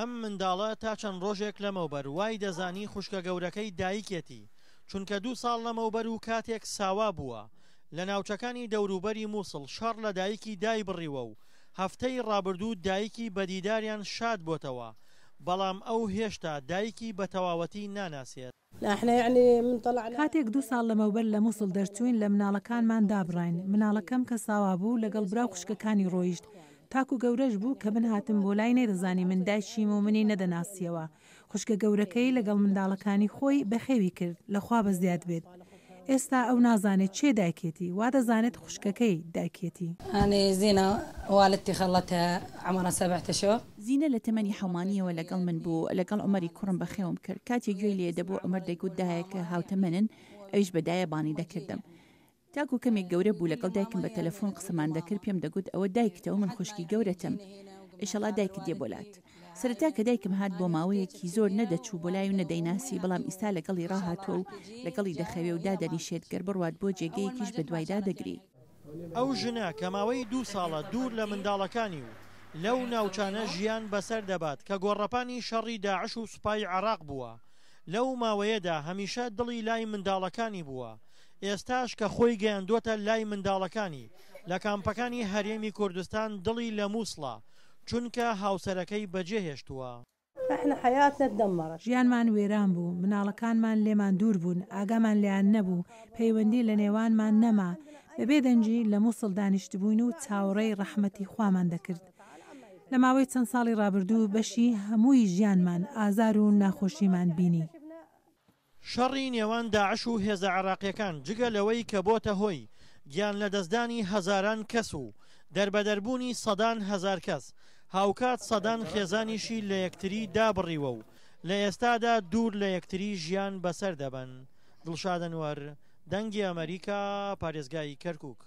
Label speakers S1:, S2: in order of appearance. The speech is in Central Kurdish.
S1: ئەم منداڵە تا چەند ڕۆژێک لەمەوبەر وای دەزانی خوشکە گەورەکەی دایکێتی چونکە دوو ساڵ لەمەوبەر و کاتێک ساوا بووە لە ناوچەکانی دەوروبەری مووسڵ شەڕ لە دایکی دای بڕیوە و هەفتەی ڕابردوو دایکی بەدیداریان شاد بۆتەوە بەڵام ئەو هێشتا دایکی بە تەواوەتی ناناسێت
S2: کاتێک دو ساڵ لەمەوبەر لە مووسڵ دەرچوین لە مناڵەکانمان دابڕین مناڵەکەم کە ساوا بوو لەگەڵ برا خوشکەکانی ڕۆیشت. تاکو گەورەش بوو کە من هاتم بۆ لای نەیدەزانی من دایشیم و منی نەدەناسیەوە خوشکە گەورەکەی لەگەڵ منداڵەکانی خۆی بەخێوی کرد لەخوا بە زیاد بێت. ئێستا ئەو نازانێت چێ داکێتی وا دەزانێت خوشکەکەی داکێتی
S3: ئەێ زیینە والەتی خەڵەتە ئەمانە سەبەتەشەوە زیینە لە تەمەنی حەمانیەوە لەگەڵ من بوو لەگەڵ ئەمەری کوڕم بەخێوم کرد کاتێک گوێ لێ دەبوو ئەمەر دەیگوت دایەکە هاوتەمەنن ئەویش بەدایە بانی دەکردم. تاکو کەمێک گەورە بوو لەگەڵ دایکم بە تەلەفۆن قسەمان دەکرد پێم دەگوت ئەوە دایکتەوە من خوشکی گەورەتم ئشەڵا دایک دێ بۆلات سەرتا کە دایکم هات بۆ ماوەیەکی زۆر نەدەچوو بۆ لای و نەدەیناسی بەڵام ئیستا لەگەڵی ڕاهاتۆ و لەگەڵی دەخەوێ و دادەنیشێت گەر بڕوات بۆ جێگەیەکیش بە دوایدا دەگری
S1: ئەو ژنە کە ماوەی دوو ساڵە دوور لە منداڵەکانی و لەو ناوچانە ژیان بەسەر دەبات کە گۆڕەپانی شەڕی داعش و سوپای عراق بووە لەو ماوەیەدا هەمیشە دڵی لای منداڵەکانی بووە ئێستاش کە خۆی گەیاندوتە لای منداڵەکانی لە کامپەکانی هەرێمی کوردستان دڵی لە مووسڵە چونکە هاوسەرەکەی بەجێهێشتووە.
S2: ژیانمان وێران بوو مناڵەکانمان لێمان دوور بوون ئاگامان لیان نەبوو پەیوەندی لە نێوانمان نەما بەبێ دەنجی لە مووسڵ دانیشت بووین و چاوڕێی ڕەحمەتی خوامان دەکرد لە ماوەی چەند ساڵی ڕابردوو بەشی هەمووی ژیانمان ئازار و ناخۆشیمان بینی.
S1: شەڕی نێوان داعش و هێزە عراقیەکان جگە لەوەی کە بۆتە هۆی گیان لە دەستدانی هەزاران کەس و دەربەدەربوونی سەدان هزار کەس هاوکات سەدان خێزانیشی لە یەکتری دابڕیوە و لە ئێستادا دوور لە یەکتری ژیان بەسەر دەبن دڵشادەنوەر دەنگی ئەمریکا پارێزگایی کەرکک